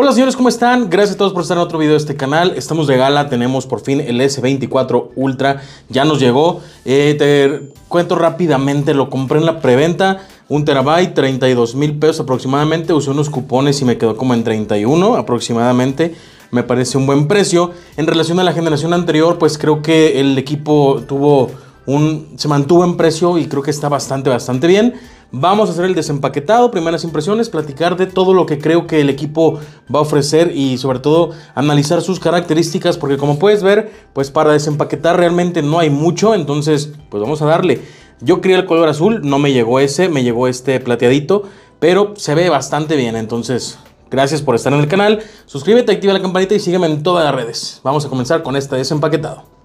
Hola señores, ¿cómo están? Gracias a todos por estar en otro video de este canal. Estamos de gala, tenemos por fin el S24 Ultra, ya nos llegó. Eh, te cuento rápidamente, lo compré en la preventa, un terabyte, 32 mil pesos aproximadamente. Usé unos cupones y me quedó como en 31 aproximadamente me parece un buen precio. En relación a la generación anterior, pues creo que el equipo tuvo un. se mantuvo en precio y creo que está bastante, bastante bien. Vamos a hacer el desempaquetado, primeras impresiones, platicar de todo lo que creo que el equipo va a ofrecer y sobre todo analizar sus características porque como puedes ver, pues para desempaquetar realmente no hay mucho, entonces pues vamos a darle. Yo quería el color azul, no me llegó ese, me llegó este plateadito, pero se ve bastante bien, entonces gracias por estar en el canal, suscríbete, activa la campanita y sígueme en todas las redes. Vamos a comenzar con este desempaquetado.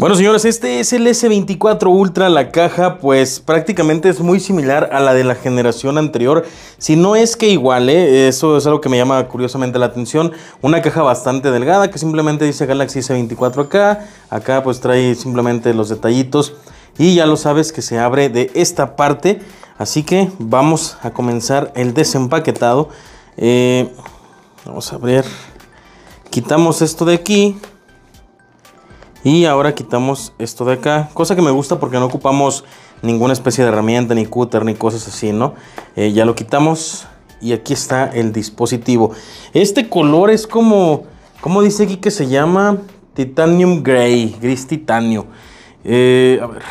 Bueno señores, este es el S24 Ultra, la caja pues prácticamente es muy similar a la de la generación anterior, si no es que igual, ¿eh? eso es algo que me llama curiosamente la atención, una caja bastante delgada que simplemente dice Galaxy S24 acá, acá pues trae simplemente los detallitos y ya lo sabes que se abre de esta parte, así que vamos a comenzar el desempaquetado, eh, vamos a abrir, quitamos esto de aquí, y ahora quitamos esto de acá, cosa que me gusta porque no ocupamos ninguna especie de herramienta, ni cúter, ni cosas así, ¿no? Eh, ya lo quitamos y aquí está el dispositivo. Este color es como, ¿cómo dice aquí que se llama? Titanium Gray, gris titanio. Eh, a ver.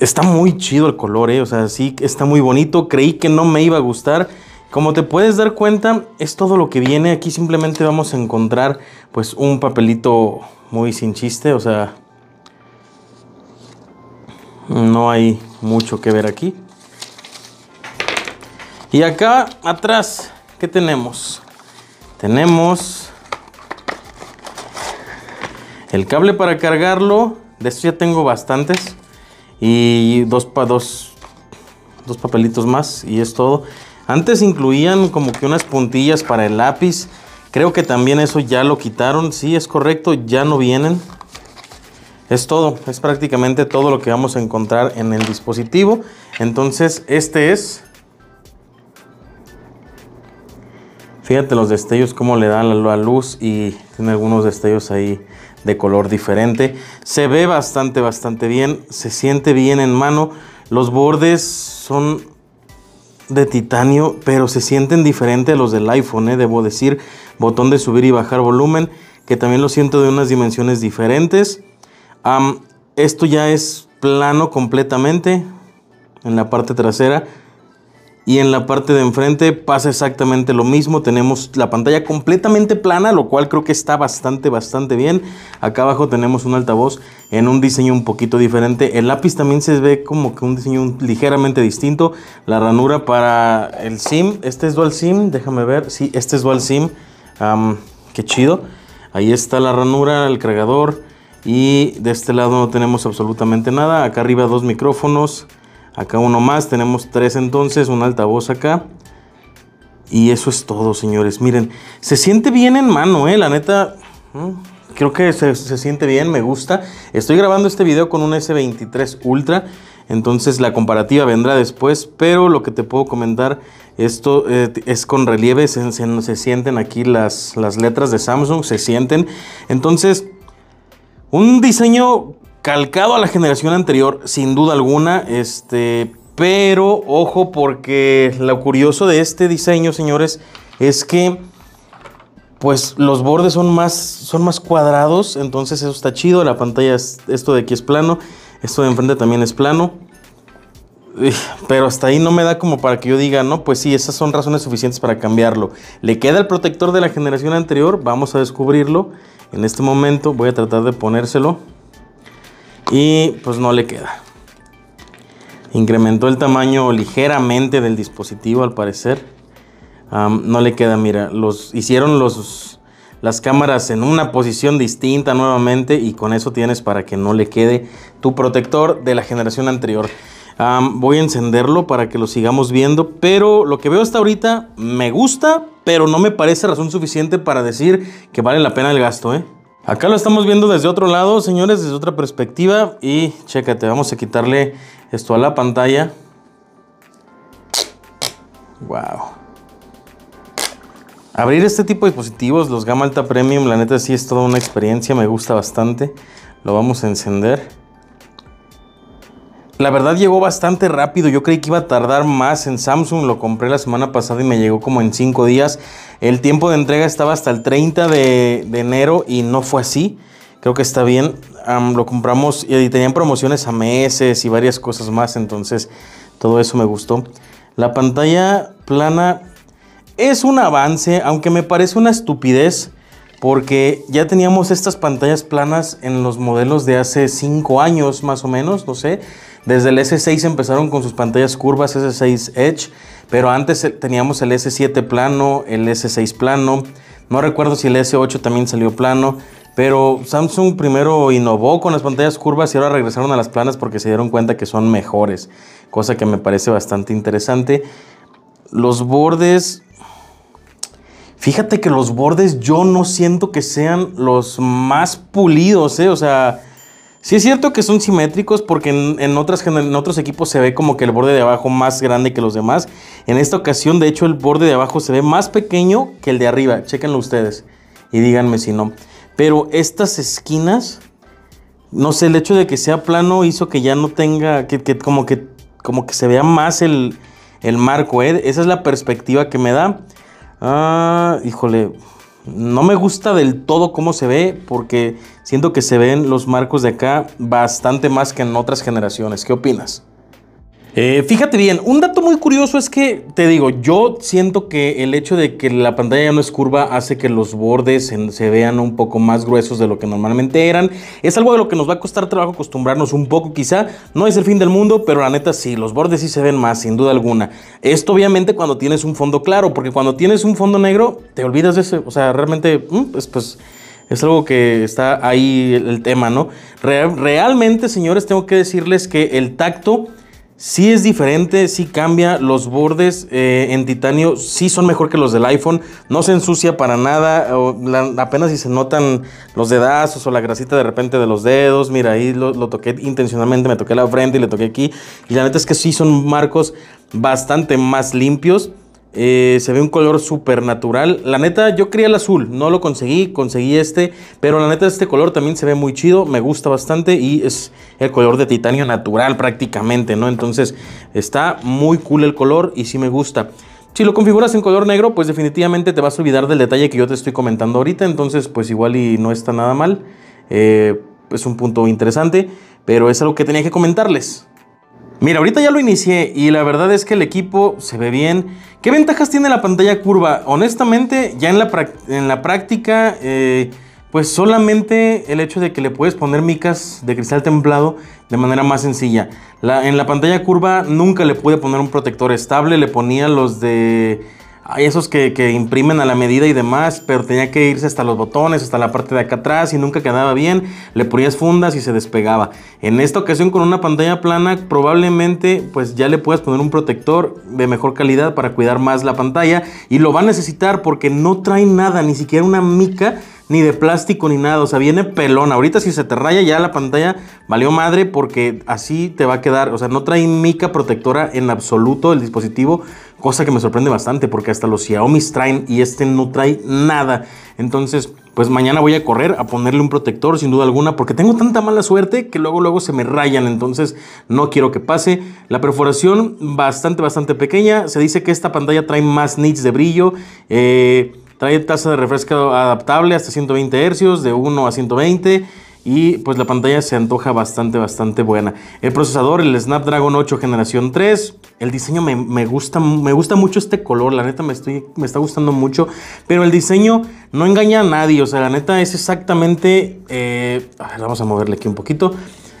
Está muy chido el color, ¿eh? O sea, sí, está muy bonito. Creí que no me iba a gustar. Como te puedes dar cuenta, es todo lo que viene. Aquí simplemente vamos a encontrar pues un papelito muy sin chiste, o sea, no hay mucho que ver aquí. Y acá atrás, ¿qué tenemos? Tenemos el cable para cargarlo, de esto ya tengo bastantes, y dos, dos, dos papelitos más, y es todo. Antes incluían como que unas puntillas para el lápiz, Creo que también eso ya lo quitaron. Sí, es correcto, ya no vienen. Es todo, es prácticamente todo lo que vamos a encontrar en el dispositivo. Entonces, este es... Fíjate los destellos, cómo le dan la luz y tiene algunos destellos ahí de color diferente. Se ve bastante, bastante bien. Se siente bien en mano. Los bordes son de titanio, pero se sienten diferentes a los del iPhone, ¿eh? debo decir. Botón de subir y bajar volumen, que también lo siento de unas dimensiones diferentes. esto ya es plano completamente en la parte trasera. Y en la parte de enfrente pasa exactamente lo mismo. Tenemos la pantalla completamente plana, lo cual creo que está bastante, bastante bien. Acá abajo tenemos un altavoz en un diseño un poquito diferente. El lápiz también se ve como que un diseño ligeramente distinto. La ranura para el SIM. Este es dual SIM, déjame ver. Sí, este es dual SIM. qué chido. Ahí está la ranura, el cargador. Y de este lado no tenemos absolutamente nada. Acá arriba dos micrófonos. Acá uno más, tenemos tres entonces, un altavoz acá. Y eso es todo, señores. Miren, se siente bien en mano, ¿eh? La neta, creo que se, siente bien, me gusta. Estoy grabando este video con un S23 Ultra. Entonces la comparativa vendrá después, pero lo que te puedo comentar, esto eh, es con relieve, se, se sienten aquí las, las letras de Samsung, se sienten. Entonces, un diseño calcado a la generación anterior, sin duda alguna, este, pero ojo porque lo curioso de este diseño, señores, es que pues los bordes son más, son más cuadrados, entonces eso está chido, la pantalla, es, esto de aquí es plano, esto de enfrente también es plano. Pero hasta ahí no me da como para que yo diga, no, pues sí, esas son razones suficientes para cambiarlo. ¿Le queda el protector de la generación anterior? Vamos a descubrirlo. En este momento voy a tratar de ponérselo y pues no le queda. Incrementó el tamaño ligeramente del dispositivo al parecer. no le queda, mira, los hicieron los las cámaras en una posición distinta nuevamente y con eso tienes para que no le quede tu protector de la generación anterior. voy a encenderlo para que lo sigamos viendo, pero lo que veo hasta ahorita me gusta, pero no me parece razón suficiente para decir que vale la pena el gasto, ¿eh? Acá lo estamos viendo desde otro lado, señores, desde otra perspectiva. Y chécate, vamos a quitarle esto a la pantalla. Wow. Abrir este tipo de dispositivos, los Gamma Alta Premium, la neta sí es toda una experiencia, me gusta bastante. Lo vamos a encender. La verdad llegó bastante rápido, yo creí que iba a tardar más en Samsung, lo compré la semana pasada y me llegó como en 5 días. El tiempo de entrega estaba hasta el 30 de, enero y no fue así. Creo que está bien. lo compramos y tenían promociones a meses y varias cosas más. Entonces todo eso me gustó. La pantalla plana es un avance, aunque me parece una estupidez. Porque ya teníamos estas pantallas planas en los modelos de hace 5 años más o menos, no sé. Desde el S6 empezaron con sus pantallas curvas S6 Edge, pero antes teníamos el S7 plano, el S6 plano. No recuerdo si el S8 también salió plano, pero Samsung primero innovó con las pantallas curvas y ahora regresaron a las planas porque se dieron cuenta que son mejores, cosa que me parece bastante interesante. Los bordes Fíjate que los bordes yo no siento que sean los más pulidos, ¿eh? O sea, Sí es cierto que son simétricos porque en, otras, en otros equipos se ve como que el borde de abajo más grande que los demás. En esta ocasión, de hecho, el borde de abajo se ve más pequeño que el de arriba. Chéquenlo ustedes y díganme si no. Pero estas esquinas, no sé, el hecho de que sea plano hizo que ya no tenga, que, como, que como que se vea más el, el marco. ¿eh? Esa es la perspectiva que me da. Ah, híjole, no me gusta del todo cómo se ve porque siento que se ven los marcos de acá bastante más que en otras generaciones. ¿Qué opinas? Eh, fíjate bien, un dato muy curioso es que, te digo, yo siento que el hecho de que la pantalla no es curva hace que los bordes se, vean un poco más gruesos de lo que normalmente eran. Es algo de lo que nos va a costar trabajo acostumbrarnos un poco quizá. No es el fin del mundo, pero la neta sí, los bordes sí se ven más, sin duda alguna. Esto obviamente cuando tienes un fondo claro, porque cuando tienes un fondo negro, te olvidas de eso. O sea, realmente, mm, pues... pues es algo que está ahí el, tema, ¿no? realmente, señores, tengo que decirles que el tacto sí es diferente, sí cambia. Los bordes eh, en titanio sí son mejor que los del iPhone. No se ensucia para nada. apenas si se notan los dedazos o la grasita de repente de los dedos. Mira, ahí lo, lo, toqué intencionalmente. Me toqué la frente y le toqué aquí. Y la neta es que sí son marcos bastante más limpios. Eh, se ve un color súper natural. La neta, yo quería el azul, no lo conseguí, conseguí este. Pero la neta, este color también se ve muy chido, me gusta bastante y es el color de titanio natural prácticamente, ¿no? Entonces, está muy cool el color y sí me gusta. Si lo configuras en color negro, pues definitivamente te vas a olvidar del detalle que yo te estoy comentando ahorita. Entonces, pues igual y no está nada mal. Eh, es un punto interesante, pero es algo que tenía que comentarles. Mira, ahorita ya lo inicié y la verdad es que el equipo se ve bien. ¿Qué ventajas tiene la pantalla curva? Honestamente, ya en la, en la práctica, eh, pues solamente el hecho de que le puedes poner micas de cristal templado de manera más sencilla. en la pantalla curva nunca le pude poner un protector estable, le ponía los de hay esos que, imprimen a la medida y demás, pero tenía que irse hasta los botones, hasta la parte de acá atrás y nunca quedaba bien, le ponías fundas y se despegaba. En esta ocasión con una pantalla plana probablemente pues ya le puedas poner un protector de mejor calidad para cuidar más la pantalla y lo va a necesitar porque no trae nada, ni siquiera una mica ni de plástico ni nada, o sea, viene pelón. Ahorita si se te raya ya la pantalla valió madre porque así te va a quedar, o sea, no trae mica protectora en absoluto el dispositivo, cosa que me sorprende bastante porque hasta los Xiaomi traen y este no trae nada. Entonces, pues mañana voy a correr a ponerle un protector sin duda alguna porque tengo tanta mala suerte que luego luego se me rayan, entonces no quiero que pase. La perforación bastante bastante pequeña, se dice que esta pantalla trae más nits de brillo, eh, trae tasa de refresco adaptable hasta 120 Hz, de 1 a 120 y pues la pantalla se antoja bastante, bastante buena. El procesador, el Snapdragon 8 generación 3, el diseño me, gusta, me gusta mucho este color, la neta me, estoy, me está gustando mucho, pero el diseño no engaña a nadie, o sea, la neta es exactamente, eh, vamos a moverle aquí un poquito,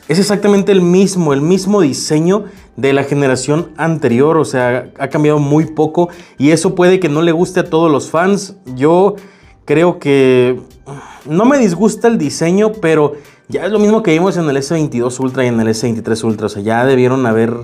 es exactamente el mismo, el mismo diseño de la generación anterior, o sea, ha cambiado muy poco y eso puede que no le guste a todos los fans, yo... Creo que no me disgusta el diseño, pero ya es lo mismo que vimos en el S22 Ultra y en el S23 Ultra. O sea, ya debieron haber,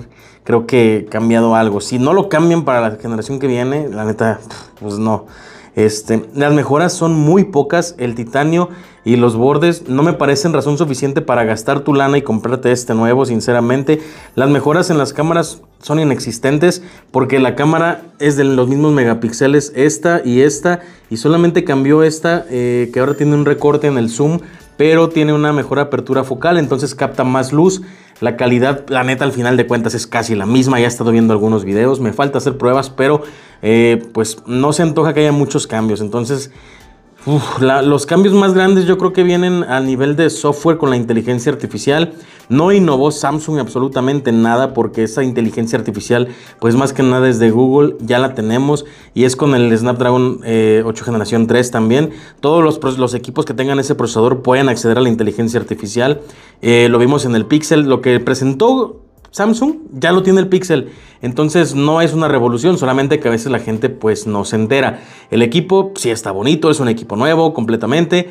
creo que, cambiado algo. Si no lo cambian para la generación que viene, la neta, pues no. Este, las mejoras son muy pocas. El titanio y los bordes no me parecen razón suficiente para gastar tu lana y comprarte este nuevo, sinceramente. Las mejoras en las cámaras son inexistentes porque la cámara es de los mismos megapíxeles esta y esta y solamente cambió esta eh, que ahora tiene un recorte en el zoom pero tiene una mejor apertura focal entonces capta más luz la calidad la neta al final de cuentas es casi la misma ya he estado viendo algunos videos me falta hacer pruebas pero eh, pues no se antoja que haya muchos cambios entonces los cambios más grandes yo creo que vienen a nivel de software con la inteligencia artificial. No innovó Samsung absolutamente nada porque esa inteligencia artificial, pues más que nada es de Google, ya la tenemos y es con el Snapdragon 8 eh, generación 3 también. Todos los, equipos que tengan ese procesador pueden acceder a la inteligencia artificial. Eh, lo vimos en el Pixel, lo que presentó Samsung ya lo tiene el Pixel, entonces no es una revolución, solamente que a veces la gente pues no se entera. El equipo sí está bonito, es un equipo nuevo completamente,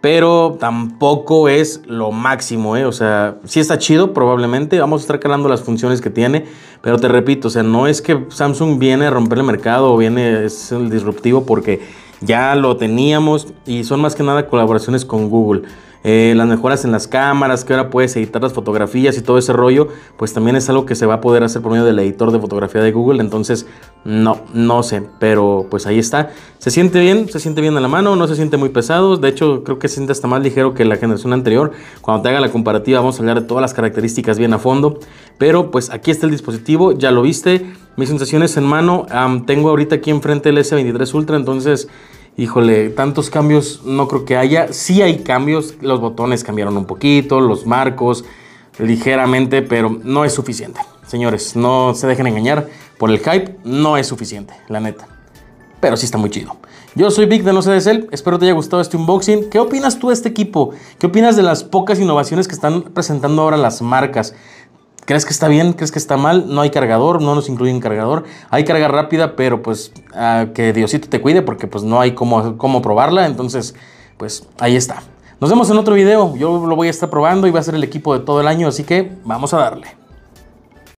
pero tampoco es lo máximo, ¿eh? O sea, sí está chido probablemente, vamos a estar calando las funciones que tiene, pero te repito, o sea, no es que Samsung viene a romper el mercado o viene, es el disruptivo porque ya lo teníamos y son más que nada colaboraciones con Google. Eh, las mejoras en las cámaras, que ahora puedes editar las fotografías y todo ese rollo, pues también es algo que se va a poder hacer por medio del editor de fotografía de Google. Entonces, no, no sé, pero pues ahí está. Se siente bien, se siente bien en la mano, no se siente muy pesado. De hecho, creo que se siente hasta más ligero que la generación anterior. Cuando te haga la comparativa, vamos a hablar de todas las características bien a fondo. Pero pues aquí está el dispositivo, ya lo viste. Mis sensaciones en mano, tengo ahorita aquí enfrente el S23 Ultra, entonces híjole, tantos cambios no creo que haya. Sí hay cambios, los botones cambiaron un poquito, los marcos ligeramente, pero no es suficiente. Señores, no se dejen engañar por el hype, no es suficiente, la neta. Pero sí está muy chido. Yo soy Vic de No sé de espero te haya gustado este unboxing. ¿Qué opinas tú de este equipo? ¿Qué opinas de las pocas innovaciones que están presentando ahora las marcas? ¿Crees que está bien? ¿Crees que está mal? No hay cargador, no nos incluyen cargador. Hay carga rápida, pero pues que Diosito te cuide porque pues no hay cómo, cómo probarla. Entonces, pues ahí está. Nos vemos en otro video. Yo lo voy a estar probando y va a ser el equipo de todo el año, así que vamos a darle.